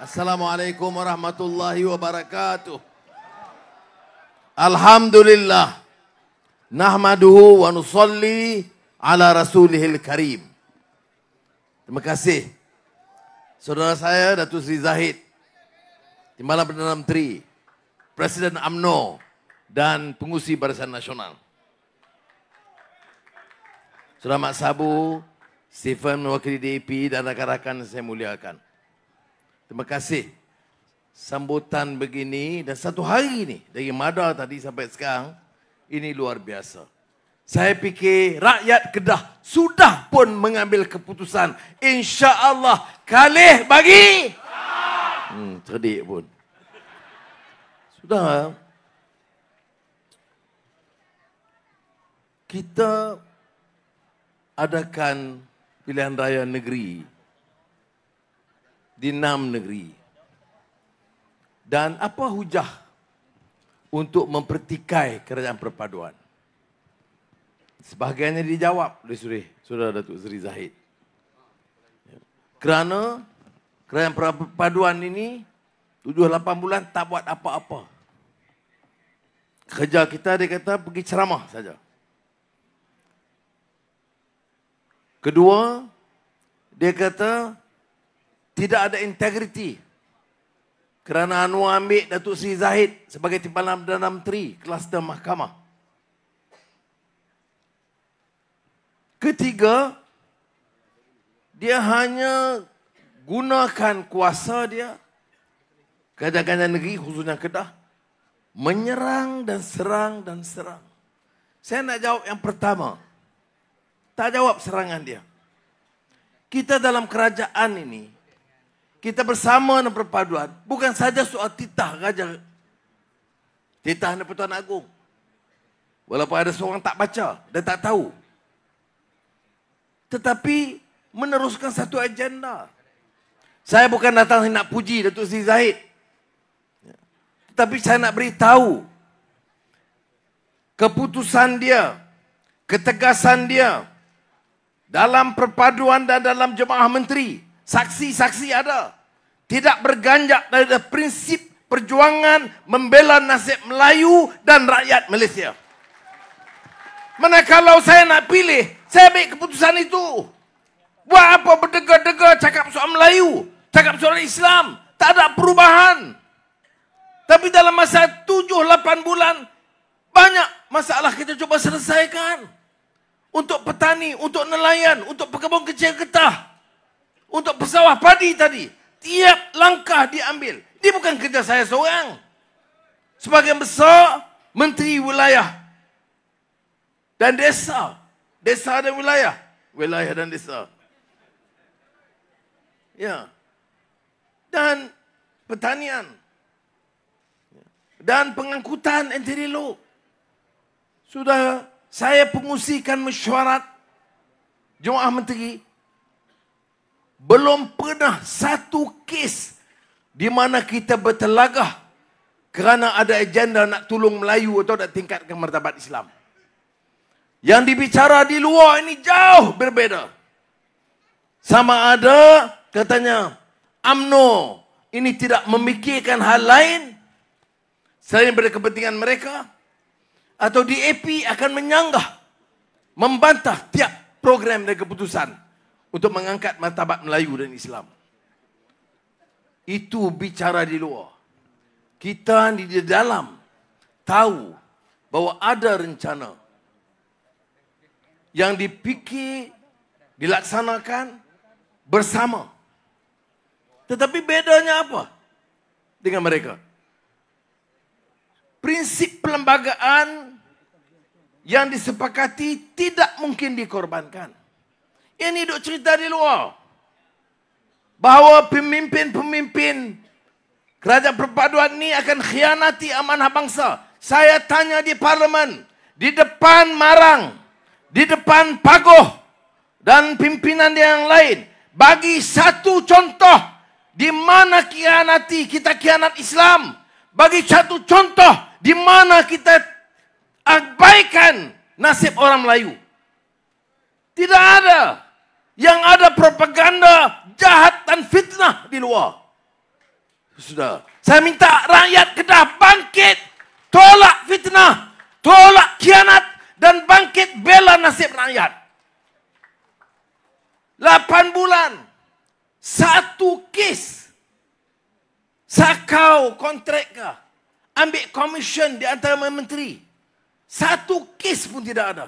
Assalamualaikum warahmatullahi wabarakatuh. Alhamdulillah. Nahmaduhu wa nusalli ala rasulihil karim. Terima kasih. Saudara saya, Datu Sri Zahid. Timbalan Perdana Menteri. Presiden UMNO. Dan pengusi Barisan Nasional. Saudara Mak Sabu, Stephen, wakil DAP dan rakan-rakan saya muliakan. Terima kasih sambutan begini dan satu hari ini dari Mada tadi sampai sekarang ini luar biasa. Saya fikir rakyat Kedah sudah pun mengambil keputusan. Insya Allah kalih bagi. Hmm, cerdik pun. Sudah. Kita adakan pilihan raya negeri di enam negeri. Dan apa hujah untuk mempertikai kerajaan perpaduan? Sebahagiannya dijawab oleh Suri, Saudara Datuk Seri Zahid. Kerana kerajaan perpaduan ini 7-8 bulan tak buat apa-apa. Kerja kita dia kata pergi ceramah saja. Kedua, dia kata tidak ada integriti kerana Anwar ambil Datuk Seri Zahid sebagai timbalan Perdana Menteri dan mahkamah. Ketiga, dia hanya gunakan kuasa dia kerajaan negeri khususnya Kedah menyerang dan serang dan serang. Saya nak jawab yang pertama. Tak jawab serangan dia. Kita dalam kerajaan ini, kita bersama dalam perpaduan bukan saja soal titah raja titah dan pertuan agung walaupun ada seorang tak baca dan tak tahu tetapi meneruskan satu agenda saya bukan datang nak puji Datuk Sri Zahid tetapi saya nak beritahu keputusan dia ketegasan dia dalam perpaduan dan dalam jemaah menteri Saksi-saksi ada. Tidak berganjak dari prinsip perjuangan membela nasib Melayu dan rakyat Malaysia. Mana kalau saya nak pilih, saya ambil keputusan itu. Buat apa berdegar-degar cakap soal Melayu, cakap soal Islam. Tak ada perubahan. Tapi dalam masa 7-8 bulan, banyak masalah kita cuba selesaikan. Untuk petani, untuk nelayan, untuk pekebun kecil getah untuk pesawah padi tadi. Tiap langkah diambil. Dia bukan kerja saya seorang. Sebagian besar menteri wilayah dan desa. Desa dan wilayah. Wilayah dan desa. Ya. Dan pertanian. Dan pengangkutan entiri lo. Sudah saya pengusikan mesyuarat Jumaah Menteri belum pernah satu kes di mana kita bertelagah kerana ada agenda nak tolong Melayu atau nak tingkatkan martabat Islam. Yang dibicara di luar ini jauh berbeza Sama ada katanya UMNO ini tidak memikirkan hal lain selain pada kepentingan mereka atau DAP akan menyanggah membantah tiap program dan keputusan untuk mengangkat martabat Melayu dan Islam. Itu bicara di luar. Kita di dalam tahu bahawa ada rencana yang dipikir dilaksanakan bersama. Tetapi bedanya apa dengan mereka? Prinsip perlembagaan yang disepakati tidak mungkin dikorbankan. Ini duk cerita di luar. Bahawa pemimpin-pemimpin kerajaan perpaduan ni akan khianati amanah bangsa. Saya tanya di parlimen, di depan marang, di depan pagoh dan pimpinan dia yang lain. Bagi satu contoh di mana khianati kita khianat Islam. Bagi satu contoh di mana kita abaikan nasib orang Melayu. Tidak ada yang ada propaganda jahat dan fitnah di luar. Sudah. Saya minta rakyat Kedah bangkit tolak fitnah, tolak kianat dan bangkit bela nasib rakyat. Lapan bulan, satu kes. Sakau kontrak ke? Ambil komisen di antara menteri. Satu kes pun tidak ada.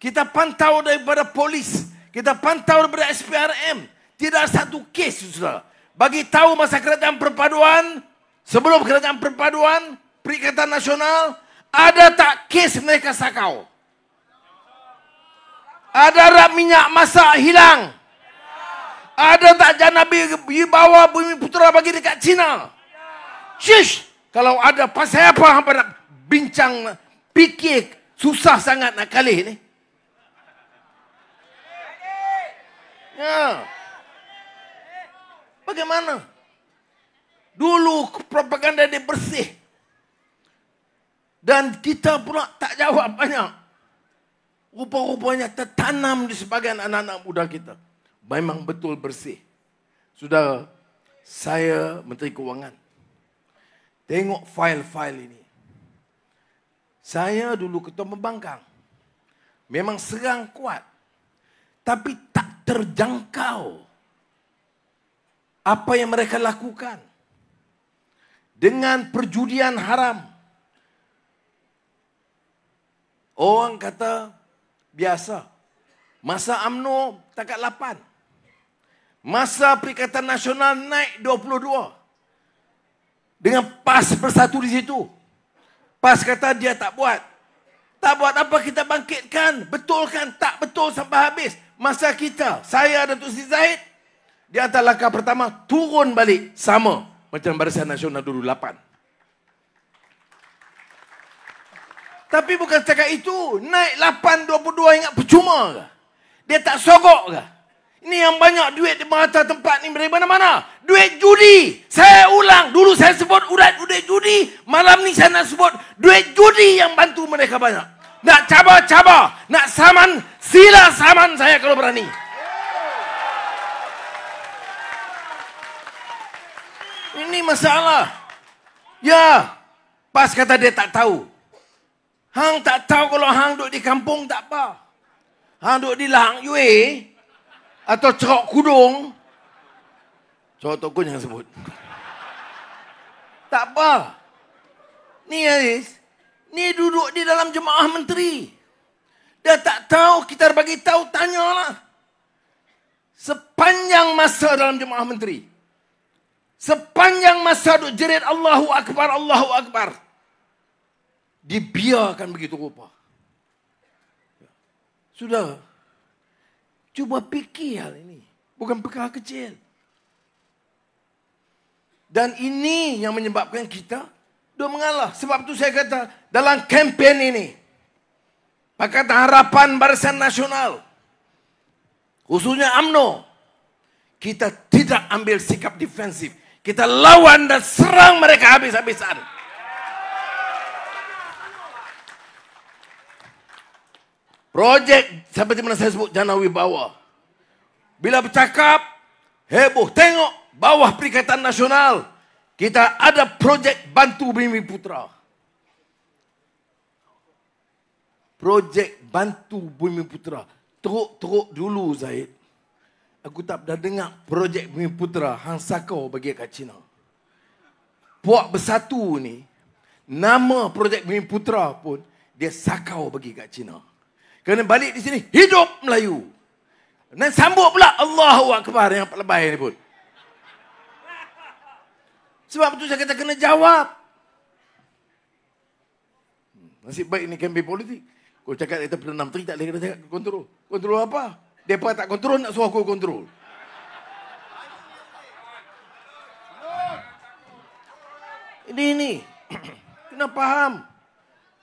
Kita pantau daripada polis. Kita pantau daripada SPRM. Tidak satu kes, saudara. Bagi tahu masa kerajaan perpaduan, sebelum kerajaan perpaduan, Perikatan Nasional, ada tak kes mereka sakau? Ada rak minyak masak hilang? Ada tak jana bawa bumi putera bagi dekat Cina? Shish! Kalau ada, pasal apa hampa nak bincang, fikir susah sangat nak kalih ni? Ya. Bagaimana? Dulu propaganda dia bersih. Dan kita pula tak jawab banyak. Rupa-rupanya tertanam di sebagian anak-anak muda kita. Memang betul bersih. Sudah saya Menteri Keuangan. Tengok fail-fail ini. Saya dulu ketua pembangkang. Memang serang kuat. Tapi tak terjangkau apa yang mereka lakukan dengan perjudian haram. Orang kata biasa. Masa UMNO takat 8. Masa Perikatan Nasional naik 22. Dengan PAS bersatu di situ. PAS kata dia tak buat. Tak buat apa kita bangkitkan. Betulkan tak betul sampai habis. Masa kita, saya Datuk Siti Zahid, di atas langkah pertama, turun balik sama macam Barisan Nasional dulu, 8. Tapi bukan setakat itu, naik 8, 22 ingat percuma ke? Dia tak sogok ke? Ini yang banyak duit di mata tempat ni dari mana-mana. Duit judi. Saya ulang. Dulu saya sebut urat duit judi. Malam ni saya nak sebut duit judi yang bantu mereka banyak. Nak cabar-cabar. Nak saman. Sila saman saya kalau berani. Ini masalah. Ya. Pas kata dia tak tahu. Hang tak tahu kalau hang duduk di kampung tak apa. Hang duduk di lahang yue. Atau cerok kudung. Cerok tokun yang sebut. Tak apa. Ni Aziz. Ya, Ni duduk di dalam jemaah menteri. Dia tak tahu, kita bagi tahu, tanyalah. Sepanjang masa dalam jemaah menteri. Sepanjang masa duduk jerit Allahu Akbar, Allahu Akbar. Dibiarkan begitu rupa. Sudah. Cuba fikir hal ini. Bukan perkara kecil. Dan ini yang menyebabkan kita dia mengalah. Sebab tu saya kata, dalam kempen ini. Pakatan Harapan Barisan Nasional. Khususnya AMNO, Kita tidak ambil sikap defensif. Kita lawan dan serang mereka habis-habisan. Projek seperti mana saya sebut Janawi Bawah. Bila bercakap, heboh. Tengok bawah Perikatan Nasional. Kita ada projek bantu Bimbi putrah. projek bantu Bumi Putera. Teruk-teruk dulu Zaid. Aku tak pernah dengar projek Bumi Putera Hang Sako bagi kat Cina. Puak Bersatu ni, nama projek Bumi Putera pun dia Sakau bagi kat Cina. Kena balik di sini, hidup Melayu. Dan sambut pula Allahu Akbar yang pelbagai ni pun. Sebab tu saya kata kena jawab. Hmm, nasib baik ni kan politik. Oh cakap kata Perdana Menteri tak boleh kena cakap kontrol. Kontrol apa? Mereka tak kontrol nak suruh aku kontrol. Ini ini. Kena faham.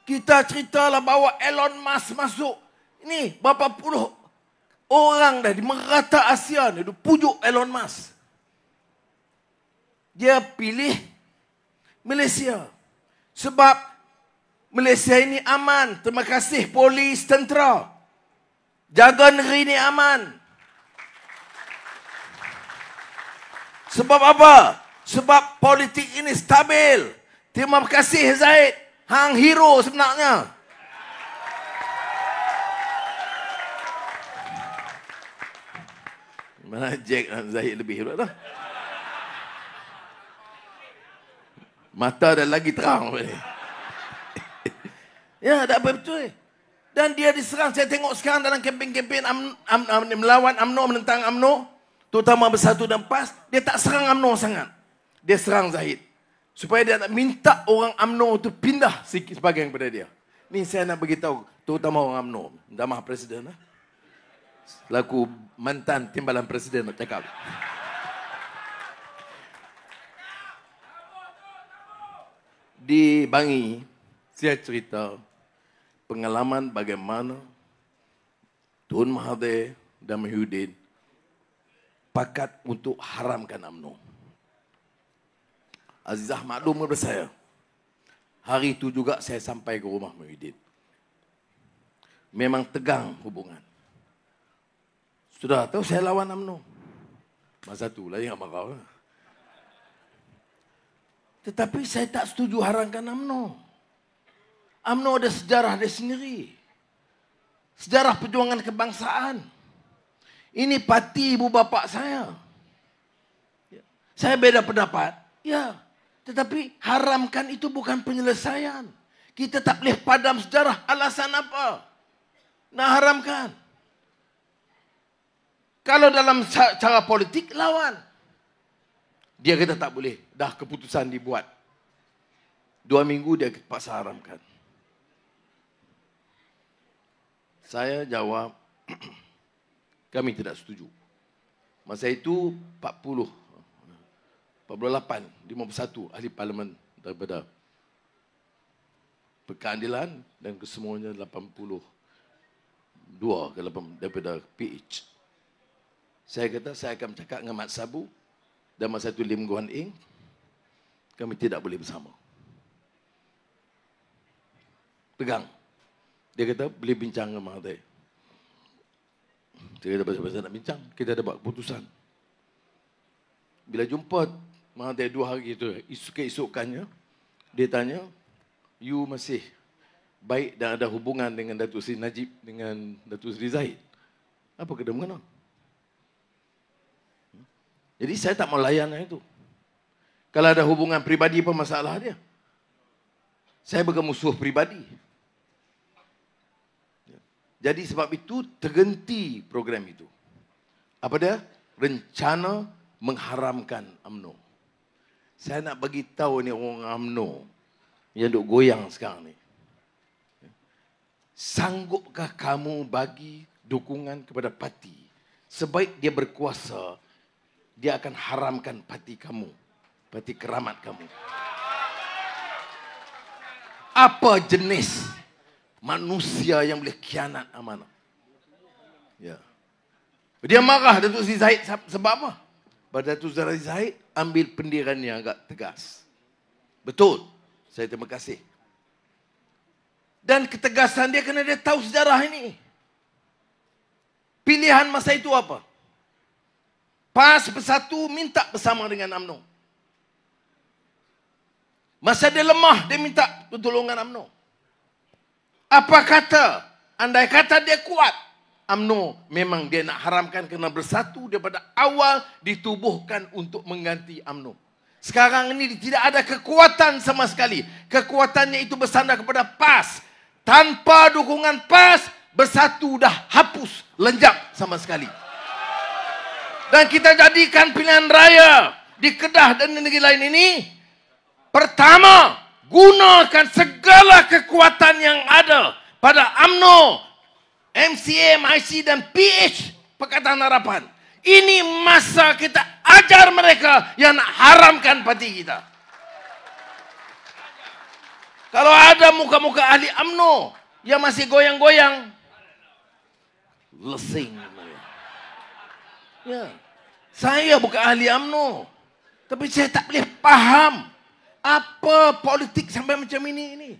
Kita ceritalah bawa Elon Musk masuk. Ini berapa puluh orang dah di merata Asia ni. Dia pujuk Elon Musk. Dia pilih Malaysia. Sebab Malaysia ini aman. Terima kasih polis, tentera. Jaga negeri ini aman. Sebab apa? Sebab politik ini stabil. Terima kasih Zaid. Hang hero sebenarnya. Mana Jack dan Zaid lebih hero? lah. Mata dah lagi terang. Mata dah lagi terang. Ya, tak apa betul. Dan dia diserang. Saya tengok sekarang dalam kempen-kempen am, am, am, melawan UMNO, menentang UMNO. Terutama bersatu dan PAS. Dia tak serang UMNO sangat. Dia serang Zahid. Supaya dia nak minta orang UMNO itu pindah sebagian kepada dia. Ini saya nak beritahu. Terutama orang UMNO. Minta maaf Presiden. Lah. Eh. Laku mantan timbalan Presiden nak cakap. Di Bangi, saya cerita pengalaman bagaimana Tun Mahathir dan Mahyudin pakat untuk haramkan UMNO. Azizah maklum kepada saya. Hari itu juga saya sampai ke rumah Mahyudin. Memang tegang hubungan. Sudah tahu saya lawan UMNO. Masa itu lah yang marah. Tetapi saya tak setuju haramkan UMNO. UMNO ada sejarah dia sendiri. Sejarah perjuangan kebangsaan. Ini parti ibu bapa saya. Ya. Saya beda pendapat. Ya. Tetapi haramkan itu bukan penyelesaian. Kita tak boleh padam sejarah alasan apa. Nak haramkan. Kalau dalam cara politik, lawan. Dia kata tak boleh. Dah keputusan dibuat. Dua minggu dia paksa haramkan. Saya jawab, kami tidak setuju. Masa itu 40, 48, ahli parlimen daripada berkeadilan dan kesemuanya 82 ke 8 daripada PH. Saya kata saya akan cakap dengan Mat Sabu dan masa itu Lim Guan Eng Kami tidak boleh bersama. tegang. Dia kata boleh bincang dengan Mahathir. Saya kata pasal-pasal nak bincang. Kita ada buat keputusan. Bila jumpa Mahathir dua hari itu, isu keesokannya, dia tanya, you masih baik dan ada hubungan dengan Datuk Seri Najib, dengan Datuk Seri Zahid. Apa kena mengena? Jadi saya tak mau layan yang itu. Kalau ada hubungan pribadi pun masalah dia. Saya bukan musuh pribadi. Jadi sebab itu terhenti program itu. Apa dia? Rencana mengharamkan UMNO. Saya nak bagi tahu ni orang UMNO yang duk goyang sekarang ni. Sanggupkah kamu bagi dukungan kepada parti? Sebaik dia berkuasa, dia akan haramkan parti kamu. Parti keramat kamu. Apa jenis manusia yang boleh kianat amanah. Ya. Dia marah Datuk Seri Zahid sebab apa? Sebab Datuk Seri Zahid ambil pendirannya agak tegas. Betul. Saya terima kasih. Dan ketegasan dia kena dia tahu sejarah ini. Pilihan masa itu apa? PAS bersatu minta bersama dengan UMNO. Masa dia lemah, dia minta pertolongan UMNO. Apa kata? Andai kata dia kuat. AMNO memang dia nak haramkan kena bersatu daripada awal ditubuhkan untuk mengganti AMNO. Sekarang ini tidak ada kekuatan sama sekali. Kekuatannya itu bersandar kepada PAS. Tanpa dukungan PAS, bersatu dah hapus, lenjap sama sekali. Dan kita jadikan pilihan raya di Kedah dan negeri lain ini. Pertama, gunakan segala kekuatan yang ada pada AMNO, MCA, MIC dan PH Pekatan Harapan. Ini masa kita ajar mereka yang haramkan parti kita. Kalau ada muka-muka ahli AMNO yang masih goyang-goyang, lesing. Ya. Saya bukan ahli AMNO. Tapi saya tak boleh faham apa politik sampai macam ini ini?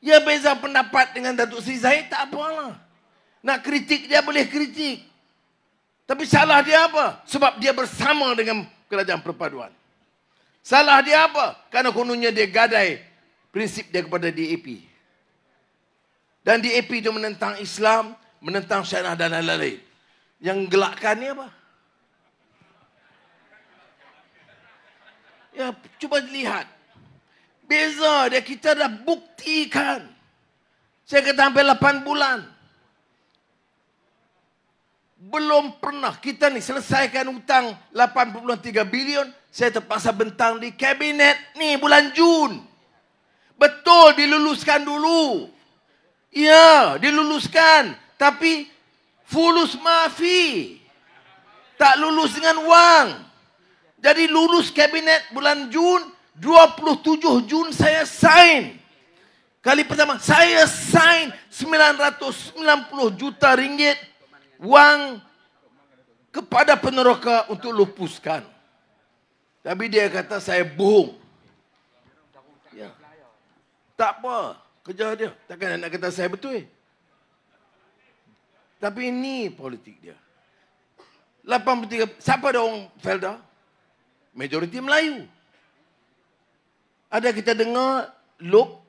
Ya beza pendapat dengan Datuk Seri Zahid tak apalah. Nak kritik dia boleh kritik. Tapi salah dia apa? Sebab dia bersama dengan kerajaan perpaduan. Salah dia apa? Karena kononnya dia gadai prinsip dia kepada DAP. Dan DAP itu menentang Islam, menentang syariah dan lain-lain. Yang gelakkan ni apa? Ya, cuba lihat. Beza dia kita dah buktikan. Saya kata sampai 8 bulan. Belum pernah kita ni selesaikan hutang 8.3 bilion. Saya terpaksa bentang di kabinet ni bulan Jun. Betul diluluskan dulu. Ya, diluluskan. Tapi fulus mafi. Tak lulus dengan wang. Jadi lulus kabinet bulan Jun, 27 Jun saya sign. Kali pertama saya sign 990 juta ringgit wang kepada peneroka untuk lupuskan. Tapi dia kata saya bohong. Ya. Tak apa, kerja dia. Takkan nak kata saya betul. Eh? Tapi ini politik dia. 83 siapa dong Felda? Majoriti Melayu. Ada kita dengar Luke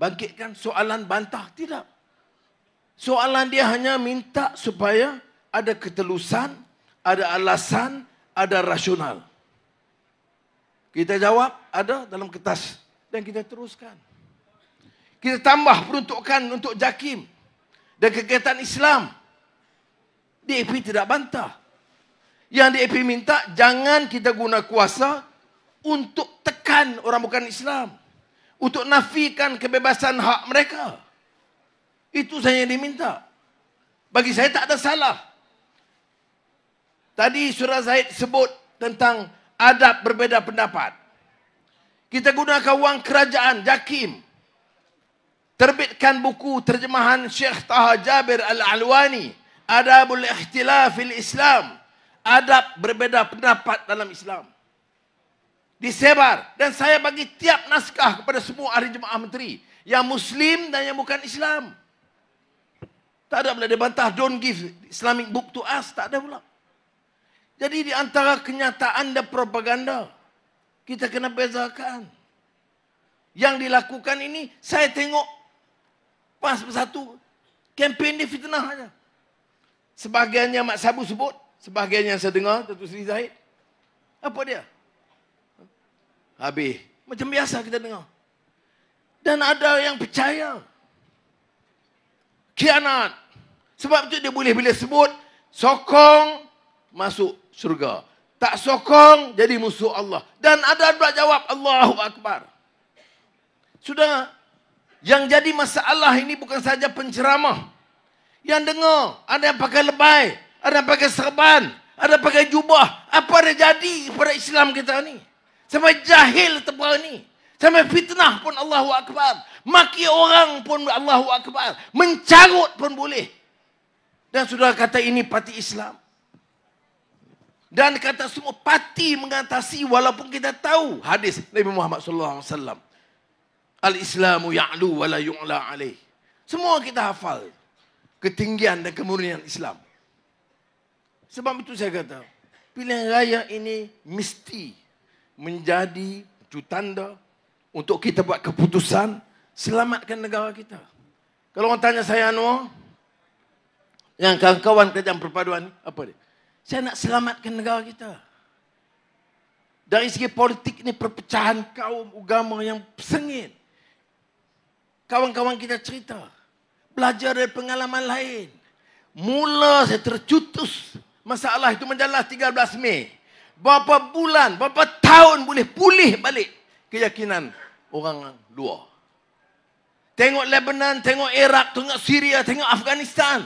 bangkitkan soalan bantah? Tidak. Soalan dia hanya minta supaya ada ketelusan, ada alasan, ada rasional. Kita jawab, ada dalam kertas. Dan kita teruskan. Kita tambah peruntukan untuk jakim dan kegiatan Islam. DAP tidak bantah. Yang DAP minta, jangan kita guna kuasa untuk tekan orang bukan Islam. Untuk nafikan kebebasan hak mereka. Itu saya yang diminta. Bagi saya tak ada salah. Tadi Surah Zaid sebut tentang adab berbeda pendapat. Kita gunakan wang kerajaan, jakim. Terbitkan buku terjemahan Syekh Taha Jabir Al-Alwani. Adabul Ikhtilafil Islam. Adab berbeda pendapat dalam Islam disebar dan saya bagi tiap naskah kepada semua ahli jemaah menteri yang muslim dan yang bukan Islam. Tak ada pula dia don't give Islamic book to us, tak ada pula. Jadi di antara kenyataan dan propaganda kita kena bezakan. Yang dilakukan ini saya tengok pas satu kempen di fitnah aja. Sebahagiannya Mak Sabu sebut, sebahagiannya saya dengar Datuk Seri Zahid. Apa dia? habis. Macam biasa kita dengar. Dan ada yang percaya. Kianat. Sebab tu dia boleh bila sebut sokong masuk syurga. Tak sokong jadi musuh Allah. Dan ada pula jawab Allahu Akbar. Sudah yang jadi masalah ini bukan saja penceramah. Yang dengar ada yang pakai lebay, ada yang pakai serban, ada yang pakai jubah. Apa yang jadi pada Islam kita ni? Sampai jahil terbaru ni. Sampai fitnah pun Allahu Akbar. Maki orang pun Allahu Akbar. Mencarut pun boleh. Dan sudah kata ini parti Islam. Dan kata semua parti mengatasi walaupun kita tahu hadis Nabi Muhammad sallallahu alaihi wasallam. Al-Islamu ya'lu wa la yu'la alaih. Semua kita hafal ketinggian dan kemurnian Islam. Sebab itu saya kata, pilihan raya ini mesti menjadi jutanda untuk kita buat keputusan selamatkan negara kita. Kalau orang tanya saya Anwar, yang kawan-kawan kerajaan perpaduan apa dia? Saya nak selamatkan negara kita. Dari segi politik ni perpecahan kaum agama yang sengit. Kawan-kawan kita cerita. Belajar dari pengalaman lain. Mula saya tercutus masalah itu menjelas 13 Mei berapa bulan, berapa tahun boleh pulih balik keyakinan orang dua. Tengok Lebanon, tengok Iraq, tengok Syria, tengok Afghanistan.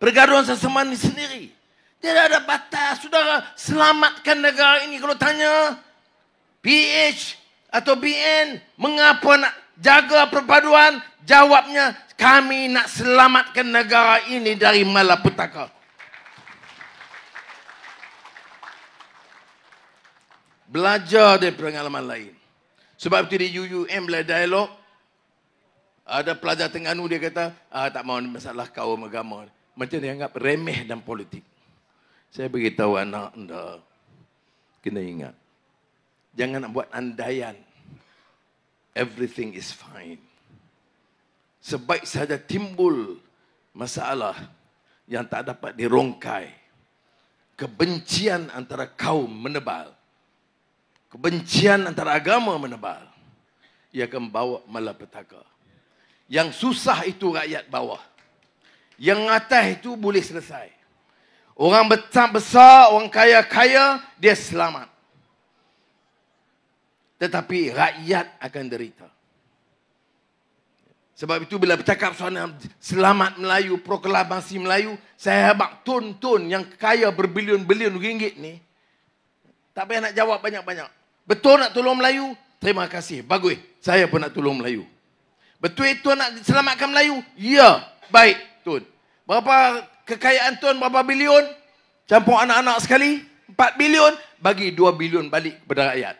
Pergaduhan sesama ini sendiri. Tidak ada batas. Saudara, selamatkan negara ini. Kalau tanya PH atau BN, mengapa nak jaga perpaduan? Jawabnya, kami nak selamatkan negara ini dari malapetaka. belajar dari pengalaman lain. Sebab itu di UUM bila dialog, ada pelajar Tengganu dia kata, ah, tak mahu masalah kaum agama. Macam dia anggap remeh dan politik. Saya beritahu anak anda, kena ingat. Jangan nak buat andaian. Everything is fine. Sebaik saja timbul masalah yang tak dapat dirongkai. Kebencian antara kaum menebal kebencian antara agama menebal, ia akan bawa malapetaka. Yang susah itu rakyat bawah. Yang atas itu boleh selesai. Orang besar, besar orang kaya-kaya, dia selamat. Tetapi rakyat akan derita. Sebab itu bila bercakap soalan selamat Melayu, proklamasi Melayu, saya habak tun-tun yang kaya berbilion-bilion ringgit ni, tak payah nak jawab banyak-banyak. Betul nak tolong Melayu? Terima kasih. Bagus. Saya pun nak tolong Melayu. Betul itu nak selamatkan Melayu? Ya. Baik, tuan. Berapa kekayaan tuan? Berapa bilion? Campur anak-anak sekali? empat bilion? Bagi dua bilion balik kepada rakyat.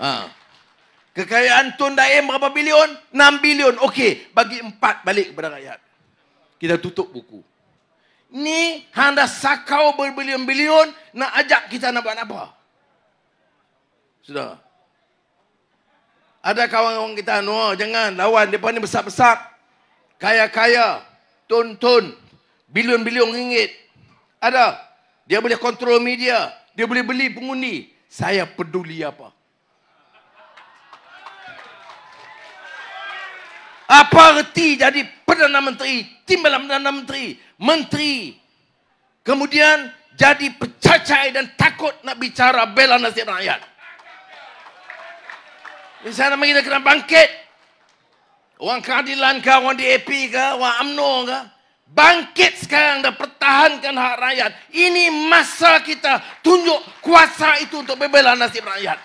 Ha. Kekayaan tuan daim berapa bilion? enam bilion. Okey, bagi empat balik kepada rakyat. Kita tutup buku ni handa sakau berbilion-bilion nak ajak kita nak buat apa? Sudah. Ada kawan-kawan kita, no, jangan lawan. Mereka ni besar-besar. Kaya-kaya. Tun-tun. Bilion-bilion ringgit. Ada. Dia boleh kontrol media. Dia boleh beli pengundi. Saya peduli apa. Apa erti jadi Perdana Menteri, Timbalan Perdana Menteri, menteri. Kemudian jadi pecacai dan takut nak bicara bela nasib rakyat. Di sana kita kena bangkit. Orang keadilan ke, orang DAP ke, orang UMNO ke. Bangkit sekarang dan pertahankan hak rakyat. Ini masa kita tunjuk kuasa itu untuk membela nasib rakyat.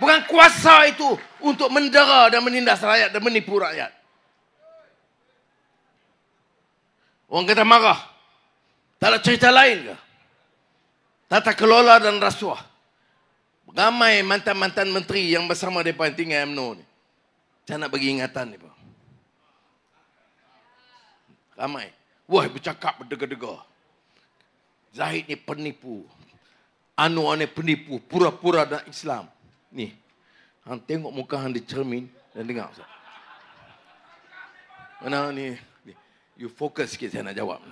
Bukan kuasa itu untuk mendera dan menindas rakyat dan menipu rakyat. Orang kata marah. Tak ada cerita lain ke? Tata kelola dan rasuah. Ramai mantan-mantan menteri yang bersama mereka yang tinggal UMNO ni. Saya nak bagi ingatan ni. Ramai. Wah, bercakap berdegar-degar. Zahid ni penipu. Anwar ni penipu. Pura-pura dan Islam. Ni. Han tengok muka han di cermin dan dengar. Mana ni? You fokus sikit saya nak jawab.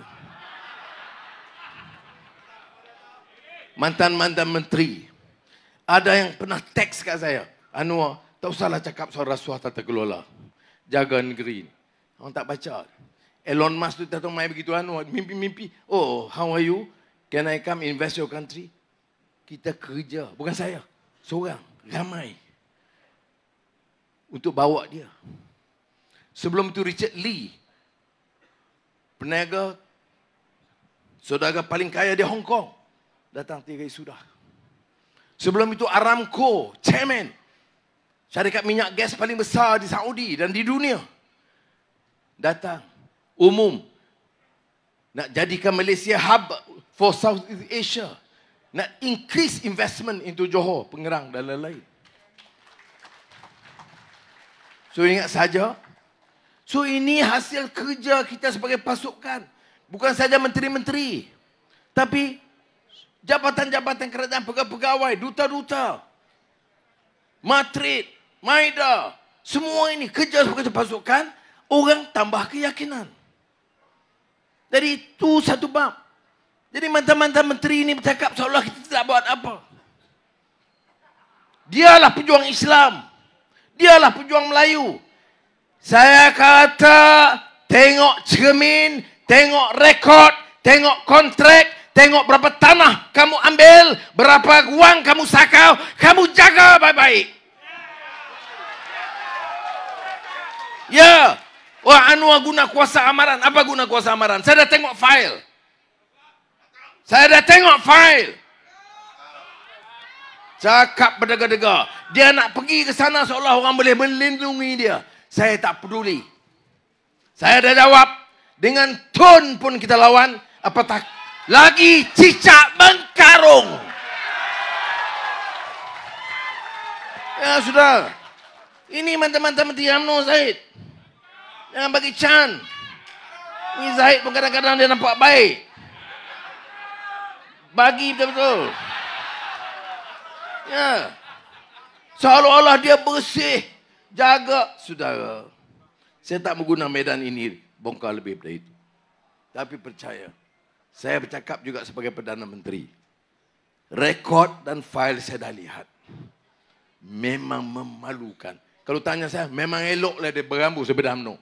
Mantan-mantan menteri. Ada yang pernah teks kat saya. Anwar, tak usahlah cakap soal rasuah tata kelola. Jaga negeri. Orang tak baca. Elon Musk tu datang main begitu Anwar. Mimpi-mimpi. Oh, how are you? Can I come invest your country? Kita kerja. Bukan saya. Seorang. Ramai. Untuk bawa dia. Sebelum tu Richard Lee peniaga saudara paling kaya di Hong Kong datang tiga sudah. Sebelum itu Aramco, chairman syarikat minyak gas paling besar di Saudi dan di dunia datang umum nak jadikan Malaysia hub for Southeast Asia. Nak increase investment into Johor, Pengerang dan lain-lain. So ingat saja So ini hasil kerja kita sebagai pasukan. Bukan saja menteri-menteri. Tapi jabatan-jabatan kerajaan, pegawai-pegawai, duta-duta. Matrid, Maida. Semua ini kerja sebagai pasukan. Orang tambah keyakinan. Jadi itu satu bab. Jadi mantan-mantan menteri ini bercakap seolah kita tidak buat apa. Dialah pejuang Islam. Dialah pejuang Melayu. Saya kata tengok cermin, tengok rekod, tengok kontrak, tengok berapa tanah kamu ambil, berapa wang kamu sakau, kamu jaga baik-baik. Ya. Wah, Anwar guna kuasa amaran. Apa guna kuasa amaran? Saya dah tengok file. Saya dah tengok file. Cakap berdega-dega. Dia nak pergi ke sana seolah orang boleh melindungi dia saya tak peduli. Saya dah jawab dengan ton pun kita lawan apatah lagi cicak mengkarung. Ya sudah. Ini mantan teman-teman Tiamno Zaid. Yang bagi Chan. Ini Zaid pun kadang-kadang dia nampak baik. Bagi betul-betul. Ya. Seolah-olah dia bersih jaga saudara. Saya tak menggunakan medan ini bongkar lebih daripada itu. Tapi percaya, saya bercakap juga sebagai Perdana Menteri. Rekod dan fail saya dah lihat. Memang memalukan. Kalau tanya saya, memang eloklah lah dia berambu sebelah UMNO.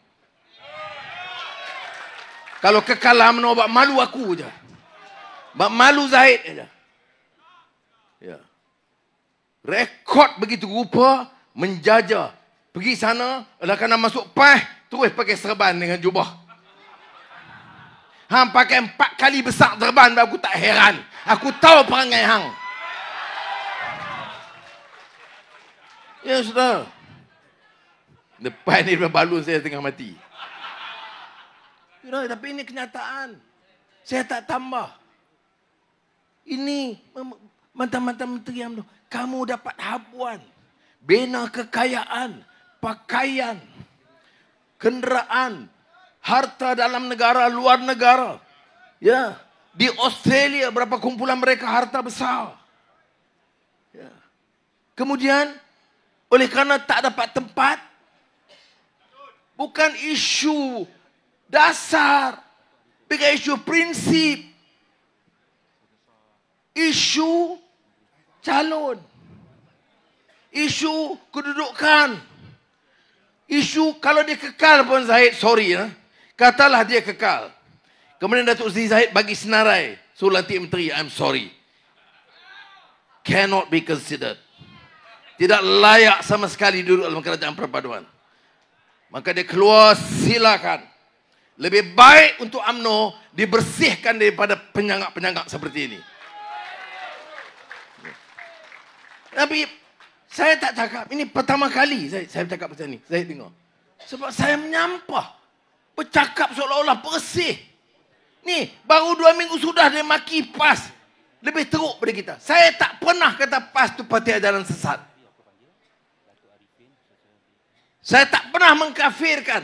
Kalau kekal UMNO, buat malu aku saja, Buat malu Zahid saja. Ya. Rekod begitu rupa menjajah Pergi sana, lah kena masuk pah, terus pakai serban dengan jubah. Hang pakai empat kali besar serban, aku tak heran. Aku tahu perangai hang. Ya, sudah. Depan ni berbalun saya tengah mati. Ya, tapi ini kenyataan. Saya tak tambah. Ini mantan-mantan menteri yang Kamu dapat habuan. Bina kekayaan pakaian, kenderaan, harta dalam negara, luar negara. Ya, di Australia berapa kumpulan mereka harta besar. Ya. Kemudian oleh kerana tak dapat tempat bukan isu dasar bukan isu prinsip isu calon isu kedudukan Isu kalau dia kekal pun Zahid, sorry ya. Katalah dia kekal. Kemudian Datuk Sri Zahid bagi senarai. Suruh lantik menteri, I'm sorry. Cannot be considered. Tidak layak sama sekali duduk dalam kerajaan perpaduan. Maka dia keluar, silakan. Lebih baik untuk UMNO dibersihkan daripada penyangak-penyangak seperti ini. Tapi saya tak cakap. Ini pertama kali saya, saya cakap macam ni. Saya tengok Sebab saya menyampah. Bercakap seolah-olah bersih. Ni, baru dua minggu sudah dia maki PAS. Lebih teruk pada kita. Saya tak pernah kata PAS tu parti ajaran sesat. Saya tak pernah mengkafirkan.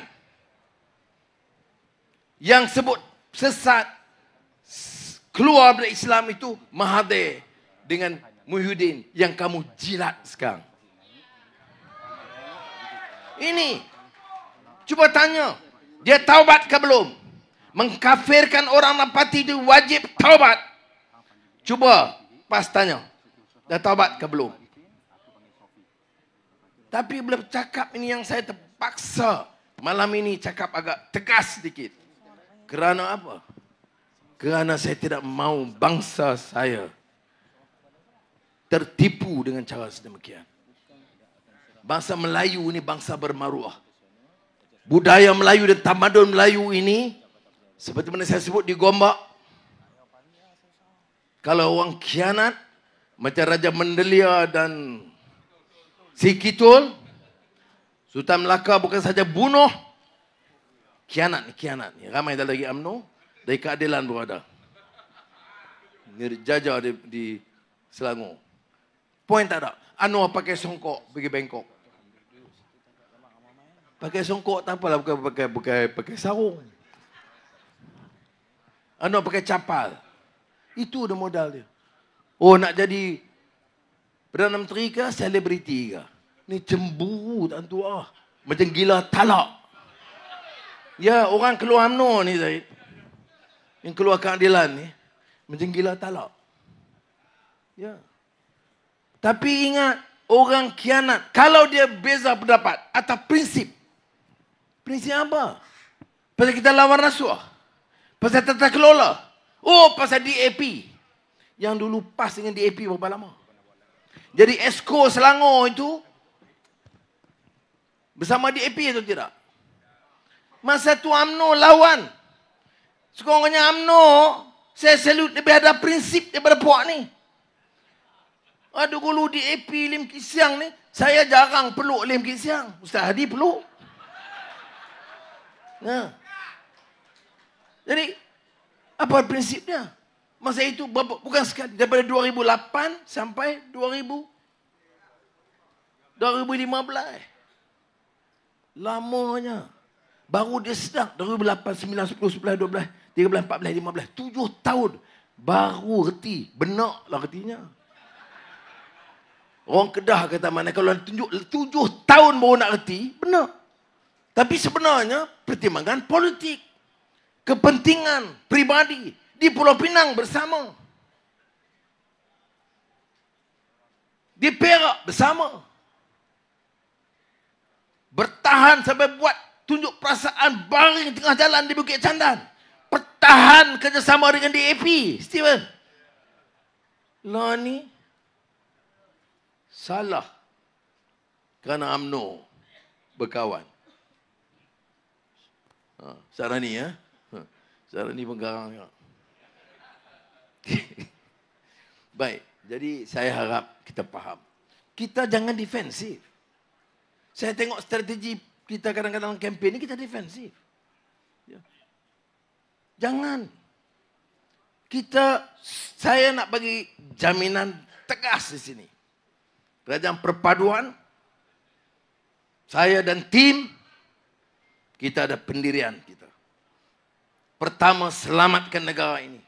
Yang sebut sesat keluar dari Islam itu Mahathir dengan Muhyiddin yang kamu jilat sekarang? Ini. Cuba tanya. Dia taubat ke belum? Mengkafirkan orang Nabati itu wajib taubat. Cuba pas tanya. Dia taubat ke belum? Tapi bila cakap ini yang saya terpaksa malam ini cakap agak tegas sedikit. Kerana apa? Kerana saya tidak mahu bangsa saya tertipu dengan cara sedemikian. Bangsa Melayu ini bangsa bermaruah. Budaya Melayu dan tamadun Melayu ini seperti mana saya sebut di Gombak. Kalau orang kianat macam Raja Mendelia dan Sikitul, Kitul Sultan Melaka bukan saja bunuh kianat ni kianat ni ramai dah lagi UMNO dari keadilan berada. Nirjaja di, di Selangor. Poin tak ada? Anu pakai songkok pergi Bangkok. Pakai songkok tak apalah bukan pakai pakai pakai sarung. Anu pakai capal. Itu dah modal dia. Oh nak jadi Perdana Menteri ke selebriti ke? Ni cemburu tak tentu ah. Macam gila talak. Ya, orang keluar UMNO ni Zaid. Yang keluar keadilan ni. Macam gila talak. Ya. Yeah. Tapi ingat orang kianat kalau dia beza pendapat atau prinsip. Prinsip apa? Pasal kita lawan rasuah. Pasal tata kelola. Oh pasal DAP. Yang dulu pas dengan DAP berapa lama? Jadi esko Selangor itu bersama DAP atau tidak? Masa tu UMNO lawan. Sekurang-kurangnya UMNO saya salut lebih ada prinsip daripada puak ni. Aduh dulu di AP Lim Kit ni, saya jarang peluk Lim Kit Siang. Ustaz Hadi peluk. Ha. Jadi, apa prinsipnya? Masa itu, bukan sekali. Daripada 2008 sampai 2000, 2015. Lamanya. Baru dia sedang. 2008, 9, 10, 11, 12, 13, 14, 15. 7 tahun. Baru reti. benar lah retinya. Orang Kedah kata mana kalau tunjuk tujuh tahun baru nak reti, benar. Tapi sebenarnya pertimbangan politik, kepentingan pribadi di Pulau Pinang bersama. Di Perak bersama. Bertahan sampai buat tunjuk perasaan baring tengah jalan di Bukit Candan. Pertahan kerjasama dengan DAP, Steven. Lah ni, salah kerana Amno berkawan. Ha, Sarah ni ya. Ha, Sarah ni penggarang. Baik, jadi saya harap kita faham. Kita jangan defensif. Saya tengok strategi kita kadang-kadang kempen ni kita defensif. Ya. Jangan. Kita, saya nak bagi jaminan tegas di sini kerajaan perpaduan. Saya dan tim, kita ada pendirian kita. Pertama, selamatkan negara ini.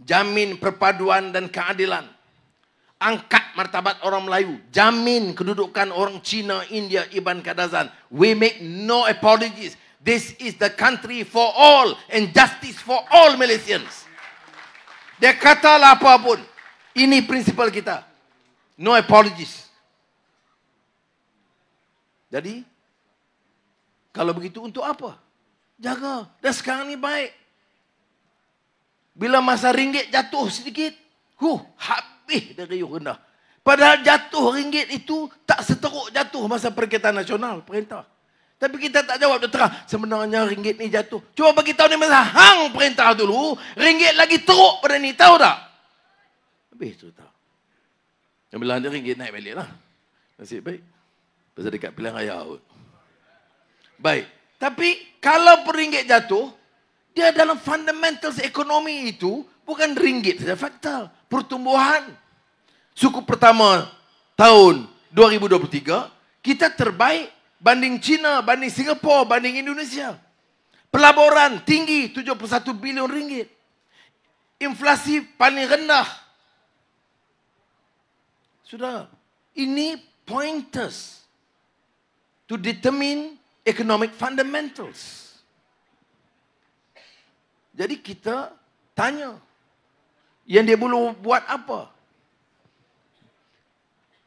Jamin perpaduan dan keadilan. Angkat martabat orang Melayu. Jamin kedudukan orang Cina, India, Iban Kadazan. We make no apologies. This is the country for all and justice for all Malaysians. Dia katalah apa pun. Ini prinsipal kita. No apologies. Jadi, kalau begitu untuk apa? Jaga. Dan sekarang ni baik. Bila masa ringgit jatuh sedikit, huh, habis dari yuk rendah. Padahal jatuh ringgit itu tak seteruk jatuh masa perkaitan nasional, perintah. Tapi kita tak jawab dia terang. Sebenarnya ringgit ni jatuh. Cuba bagi tahu ni masa hang perintah dulu, ringgit lagi teruk pada ni, tahu tak? Habis tu tahu. Yang belah ni ringgit naik balik lah. Nasib baik. Pasal dekat pilihan raya kot. Baik. Tapi kalau peringgit jatuh, dia dalam fundamentals ekonomi itu bukan ringgit saja fakta. Pertumbuhan. Suku pertama tahun 2023, kita terbaik banding China, banding Singapura, banding Indonesia. Pelaburan tinggi 71 bilion ringgit. Inflasi paling rendah 4.5%. Sudah. Ini pointers to determine economic fundamentals. Jadi kita tanya yang dia perlu buat apa?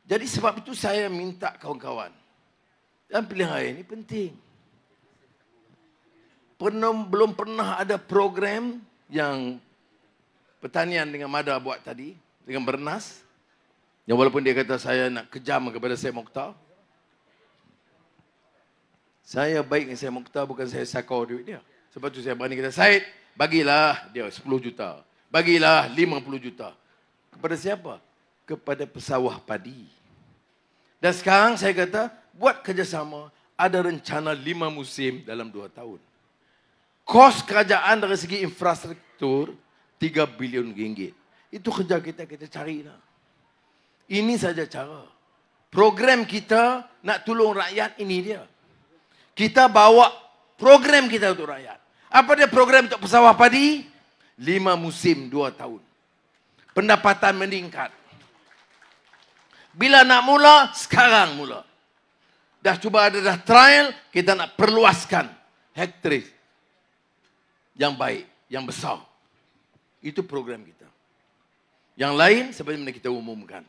Jadi sebab itu saya minta kawan-kawan dan pilihan raya ini penting. Pernah, belum pernah ada program yang pertanian dengan Mada buat tadi dengan bernas. Yang walaupun dia kata saya nak kejam kepada saya Mokhtar. Saya baik dengan saya Mokhtar bukan saya sakau duit dia. Sebab tu saya berani kata, Said, bagilah dia 10 juta. Bagilah 50 juta. Kepada siapa? Kepada pesawah padi. Dan sekarang saya kata, buat kerjasama ada rencana 5 musim dalam 2 tahun. Kos kerajaan dari segi infrastruktur 3 bilion ringgit. Itu kerja kita, kita carilah. Ini saja cara. Program kita nak tolong rakyat ini dia. Kita bawa program kita untuk rakyat. Apa dia program untuk pesawah padi? Lima musim dua tahun. Pendapatan meningkat. Bila nak mula, sekarang mula. Dah cuba ada dah trial, kita nak perluaskan hektaris yang baik, yang besar. Itu program kita. Yang lain seperti mana kita umumkan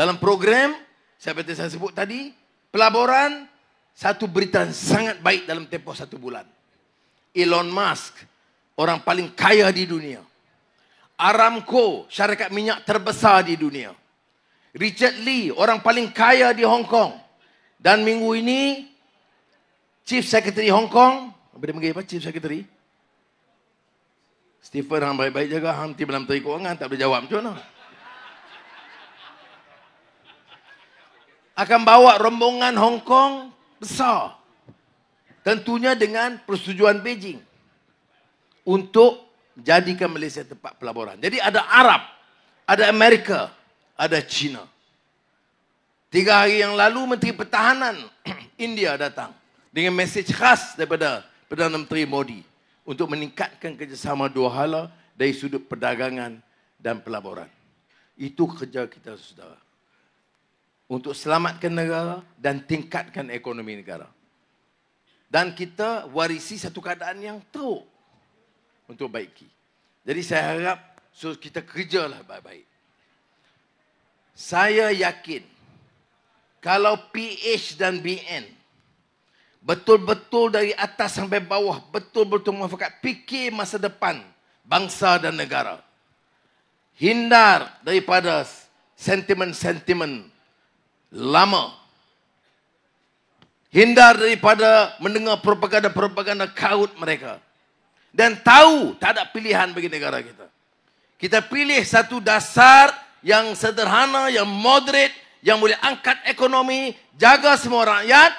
dalam program seperti saya sebut tadi pelaburan satu berita sangat baik dalam tempoh satu bulan Elon Musk orang paling kaya di dunia Aramco syarikat minyak terbesar di dunia Richard Lee orang paling kaya di Hong Kong dan minggu ini Chief Secretary Hong Kong apa dia panggil apa Chief Secretary Stephen hang baik-baik jaga hang tim dalam menteri kewangan tak boleh jawab macam mana akan bawa rombongan Hong Kong besar. Tentunya dengan persetujuan Beijing. Untuk jadikan Malaysia tempat pelaburan. Jadi ada Arab, ada Amerika, ada China. Tiga hari yang lalu Menteri Pertahanan India datang dengan mesej khas daripada Perdana Menteri Modi untuk meningkatkan kerjasama dua hala dari sudut perdagangan dan pelaburan. Itu kerja kita saudara untuk selamatkan negara dan tingkatkan ekonomi negara. Dan kita warisi satu keadaan yang teruk untuk baiki. Jadi saya harap so kita kerjalah baik-baik. Saya yakin kalau PH dan BN betul-betul dari atas sampai bawah betul-betul memfakat fikir masa depan bangsa dan negara. Hindar daripada sentimen-sentimen lama. Hindar daripada mendengar propaganda-propaganda kaut mereka. Dan tahu tak ada pilihan bagi negara kita. Kita pilih satu dasar yang sederhana, yang moderate, yang boleh angkat ekonomi, jaga semua rakyat.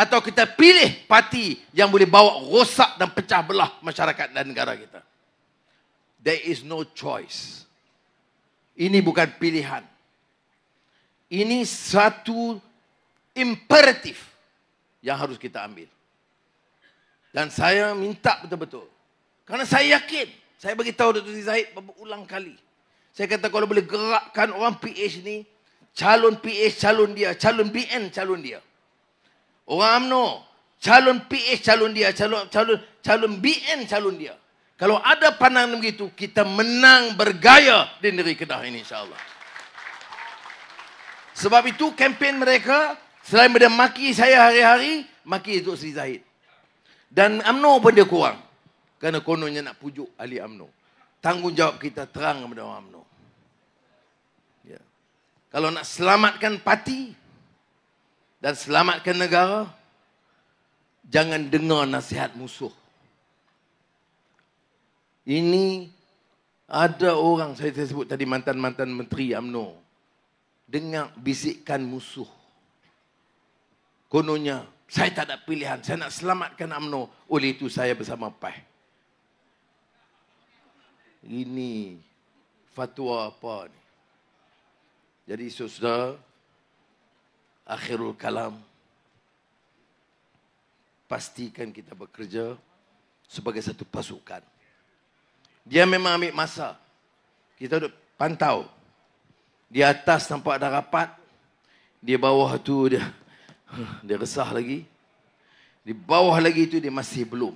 Atau kita pilih parti yang boleh bawa rosak dan pecah belah masyarakat dan negara kita. There is no choice. Ini bukan pilihan. Ini satu imperatif yang harus kita ambil. Dan saya minta betul-betul. Karena saya yakin. Saya beritahu Dr. Zahid berulang kali. Saya kata kalau boleh gerakkan orang PH ni, calon PH calon dia, calon BN calon dia. Orang UMNO, calon PH calon dia, calon calon calon BN calon dia. Kalau ada pandangan begitu, kita menang bergaya di negeri Kedah ini insya-Allah. Sebab itu kempen mereka selain daripada maki saya hari-hari, maki Tok Sri Zahid. Dan Amno pun dia kurang. Kerana kononnya nak pujuk ahli Amno. Tanggungjawab kita terang kepada orang UMNO. Ya. Kalau nak selamatkan parti dan selamatkan negara, jangan dengar nasihat musuh. Ini ada orang saya sebut tadi mantan-mantan menteri Amno dengar bisikan musuh. Kononnya, saya tak ada pilihan. Saya nak selamatkan UMNO. Oleh itu, saya bersama PAH. Ini fatwa apa ni? Jadi, saudara, akhirul kalam. Pastikan kita bekerja sebagai satu pasukan. Dia memang ambil masa. Kita duduk pantau. Di atas nampak dah rapat. Di bawah tu dia dia resah lagi. Di bawah lagi tu dia masih belum.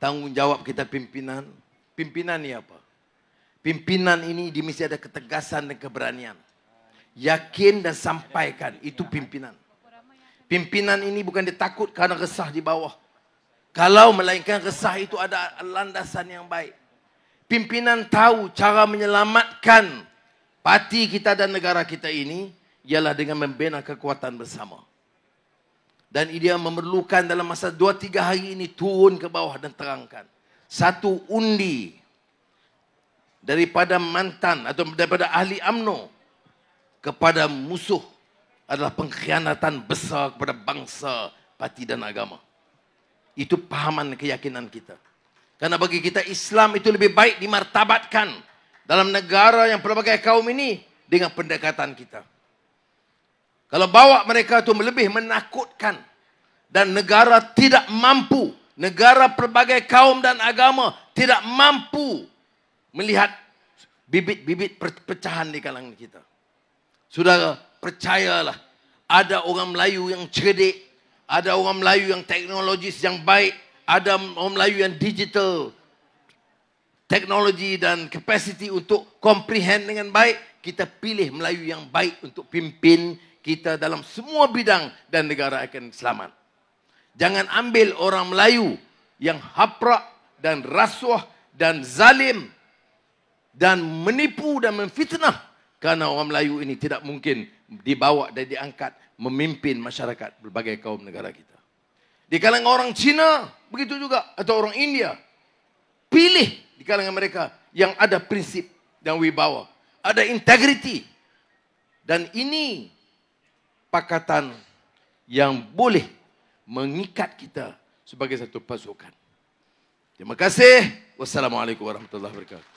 Tanggungjawab kita pimpinan. Pimpinan ni apa? Pimpinan ini dia mesti ada ketegasan dan keberanian. Yakin dan sampaikan. Itu pimpinan. Pimpinan ini bukan dia takut kerana resah di bawah. Kalau melainkan resah itu ada landasan yang baik. Pimpinan tahu cara menyelamatkan parti kita dan negara kita ini ialah dengan membina kekuatan bersama. Dan ia memerlukan dalam masa dua tiga hari ini turun ke bawah dan terangkan. Satu undi daripada mantan atau daripada ahli amno kepada musuh adalah pengkhianatan besar kepada bangsa, parti dan agama. Itu pahaman keyakinan kita. Karena bagi kita Islam itu lebih baik dimartabatkan dalam negara yang pelbagai kaum ini dengan pendekatan kita. Kalau bawa mereka itu lebih menakutkan dan negara tidak mampu, negara pelbagai kaum dan agama tidak mampu melihat bibit-bibit perpecahan di kalangan kita. Saudara, percayalah ada orang Melayu yang cerdik, ada orang Melayu yang teknologis yang baik, ada orang Melayu yang digital, teknologi dan kapasiti untuk comprehend dengan baik, kita pilih Melayu yang baik untuk pimpin kita dalam semua bidang dan negara akan selamat. Jangan ambil orang Melayu yang haprak dan rasuah dan zalim dan menipu dan memfitnah kerana orang Melayu ini tidak mungkin dibawa dan diangkat memimpin masyarakat berbagai kaum negara kita. Di kalangan orang Cina begitu juga atau orang India pilih di kalangan mereka yang ada prinsip dan wibawa. Ada integriti. Dan ini pakatan yang boleh mengikat kita sebagai satu pasukan. Terima kasih. Wassalamualaikum warahmatullahi wabarakatuh.